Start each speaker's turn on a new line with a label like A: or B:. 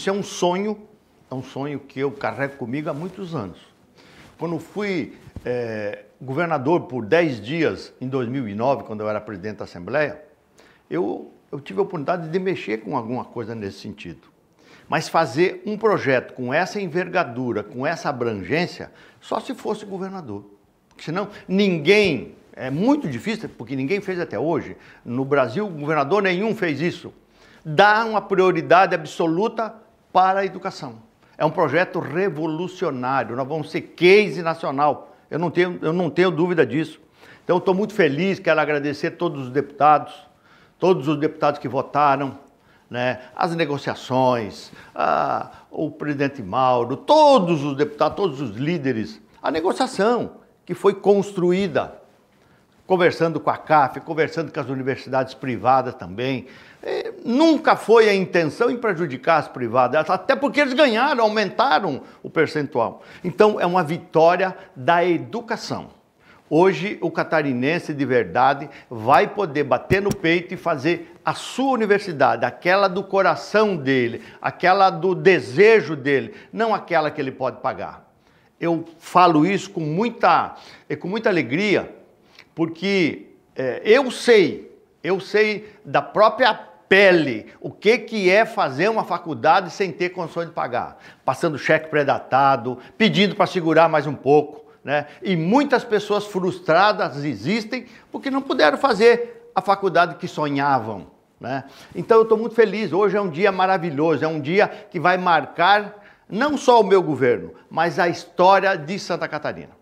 A: Isso é um sonho, é um sonho que eu carrego comigo há muitos anos. Quando fui é, governador por 10 dias em 2009, quando eu era presidente da Assembleia, eu, eu tive a oportunidade de mexer com alguma coisa nesse sentido. Mas fazer um projeto com essa envergadura, com essa abrangência, só se fosse governador. Porque senão ninguém, é muito difícil, porque ninguém fez até hoje. No Brasil, governador nenhum fez isso. Dá uma prioridade absoluta para a educação. É um projeto revolucionário, nós vamos ser case nacional, eu não tenho, eu não tenho dúvida disso. Então, estou muito feliz, quero agradecer todos os deputados, todos os deputados que votaram, né, as negociações, a, o presidente Mauro, todos os deputados, todos os líderes, a negociação que foi construída conversando com a CAF, conversando com as universidades privadas também. E nunca foi a intenção em prejudicar as privadas, até porque eles ganharam, aumentaram o percentual. Então, é uma vitória da educação. Hoje, o catarinense de verdade vai poder bater no peito e fazer a sua universidade, aquela do coração dele, aquela do desejo dele, não aquela que ele pode pagar. Eu falo isso com muita, com muita alegria, porque é, eu sei, eu sei da própria pele o que, que é fazer uma faculdade sem ter condições de pagar, passando cheque predatado, pedindo para segurar mais um pouco. Né? E muitas pessoas frustradas existem porque não puderam fazer a faculdade que sonhavam. Né? Então eu estou muito feliz. Hoje é um dia maravilhoso, é um dia que vai marcar não só o meu governo, mas a história de Santa Catarina.